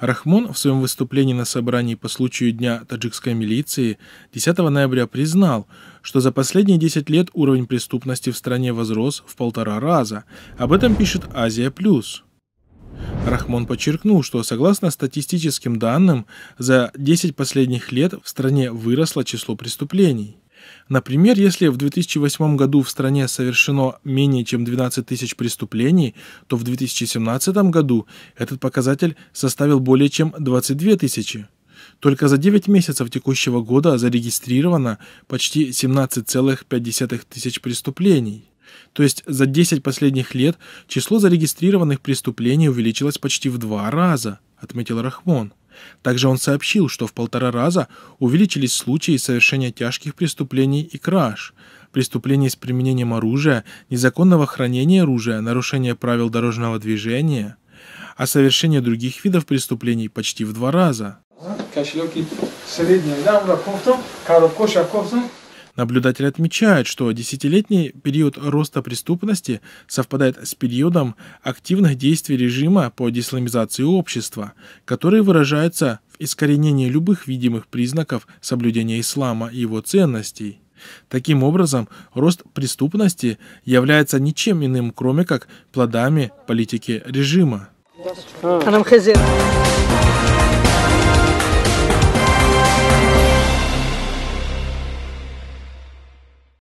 Рахмон в своем выступлении на собрании по случаю Дня таджикской милиции 10 ноября признал, что за последние 10 лет уровень преступности в стране возрос в полтора раза. Об этом пишет «Азия Плюс». Рахмон подчеркнул, что согласно статистическим данным, за 10 последних лет в стране выросло число преступлений. Например, если в 2008 году в стране совершено менее чем 12 тысяч преступлений, то в 2017 году этот показатель составил более чем 22 тысячи. Только за 9 месяцев текущего года зарегистрировано почти 17,5 тысяч преступлений. То есть за 10 последних лет число зарегистрированных преступлений увеличилось почти в два раза, отметил Рахмон. Также он сообщил, что в полтора раза увеличились случаи совершения тяжких преступлений и краж, преступлений с применением оружия, незаконного хранения оружия, нарушения правил дорожного движения, а совершение других видов преступлений почти в два раза. Кошелек средний, да, коробку, а кофту. Наблюдатель отмечает, что десятилетний период роста преступности совпадает с периодом активных действий режима по дисламизации общества, которые выражаются в искоренении любых видимых признаков соблюдения ислама и его ценностей. Таким образом, рост преступности является ничем иным, кроме как плодами политики режима.